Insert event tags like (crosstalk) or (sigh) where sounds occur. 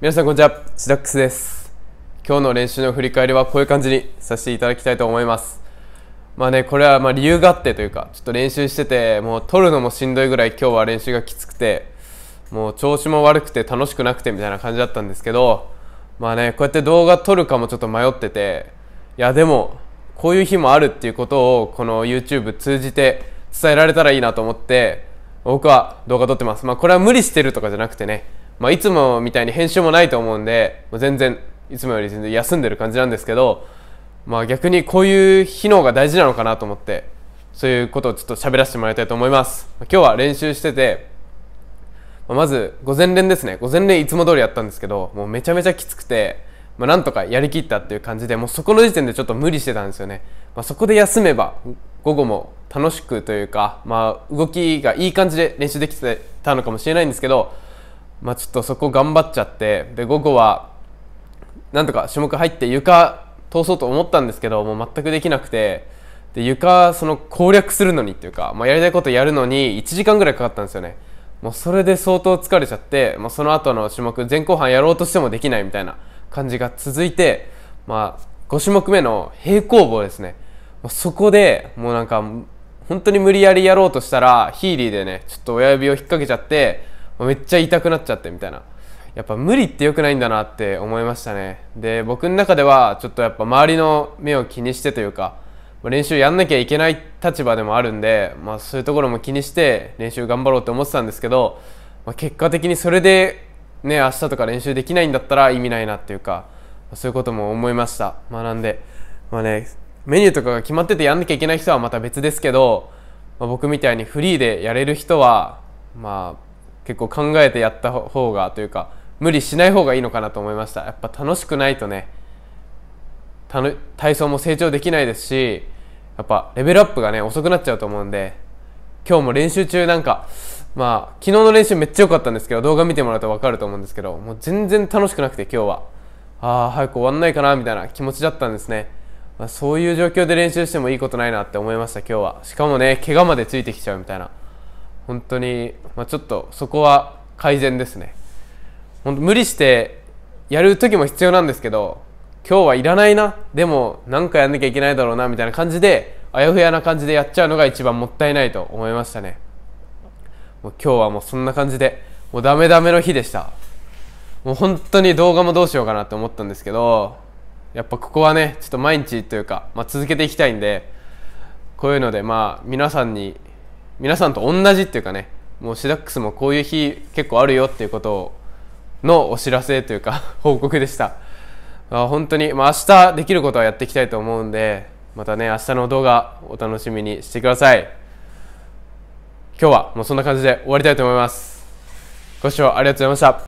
皆さんこんにちはシダックスです今日の練習の振り返りはこういう感じにさせていただきたいと思いますまあねこれはま理由があってというかちょっと練習しててもう取るのもしんどいぐらい今日は練習がきつくてもう調子も悪くて楽しくなくてみたいな感じだったんですけどまあねこうやって動画撮るかもちょっと迷ってていやでもこういう日もあるっていうことをこの YouTube 通じて伝えられたらいいなと思って僕は動画撮ってますまあこれは無理してるとかじゃなくてねまあ、いつもみたいに編集もないと思うんで、まあ、全然いつもより全然休んでる感じなんですけど、まあ、逆にこういう機能が大事なのかなと思ってそういうことをちょっと喋らせてもらいたいと思います今日は練習してて、まあ、まず午前練ですね午前練いつも通りやったんですけどもうめちゃめちゃきつくて、まあ、なんとかやりきったっていう感じでもうそこの時点でちょっと無理してたんですよね、まあ、そこで休めば午後も楽しくというか、まあ、動きがいい感じで練習できてたのかもしれないんですけどまあ、ちょっとそこ頑張っちゃってで午後はなんとか種目入って床通そうと思ったんですけどもう全くできなくてで床その攻略するのにっていうか、まあ、やりたいことやるのに1時間ぐらいかかったんですよねもうそれで相当疲れちゃって、まあ、その後の種目前後半やろうとしてもできないみたいな感じが続いて、まあ、5種目目の平行棒ですねそこでもうなんか本当に無理やりやろうとしたらヒーリーでねちょっと親指を引っ掛けちゃってめっちゃ痛くなっちゃってみたいなやっぱ無理ってよくないんだなって思いましたねで僕の中ではちょっとやっぱ周りの目を気にしてというか練習やんなきゃいけない立場でもあるんで、まあ、そういうところも気にして練習頑張ろうって思ってたんですけど、まあ、結果的にそれでね明日とか練習できないんだったら意味ないなっていうかそういうことも思いましたまあなんでまあねメニューとかが決まっててやんなきゃいけない人はまた別ですけど、まあ、僕みたいにフリーでやれる人はまあ結構考えてやった方がというか無理しない方がいいのかなと思いましたやっぱ楽しくないとね体操も成長できないですしやっぱレベルアップがね遅くなっちゃうと思うんで今日も練習中なんかまあ昨日の練習めっちゃ良かったんですけど動画見てもらうと分かると思うんですけどもう全然楽しくなくて今日はああ早く終わんないかなみたいな気持ちだったんですね、まあ、そういう状況で練習してもいいことないなって思いました今日はしかもね怪我までついてきちゃうみたいな本当に、まあ、ちょっとそこは改善ですね本当無理してやる時も必要なんですけど今日はいらないなでも何かやんなきゃいけないだろうなみたいな感じであやふやな感じでやっちゃうのが一番もったいないと思いましたねもう今日はもうそんな感じでもうダメダメの日でしたもう本当に動画もどうしようかなって思ったんですけどやっぱここはねちょっと毎日というか、まあ、続けていきたいんでこういうのでまあ皆さんに皆さんと同じっていうかねもうシダックスもこういう日結構あるよっていうことをのお知らせというか (laughs) 報告でしたあ本当に、まあ、明日できることはやっていきたいと思うんでまたね明日の動画お楽しみにしてください今日はもうそんな感じで終わりたいと思いますご視聴ありがとうございました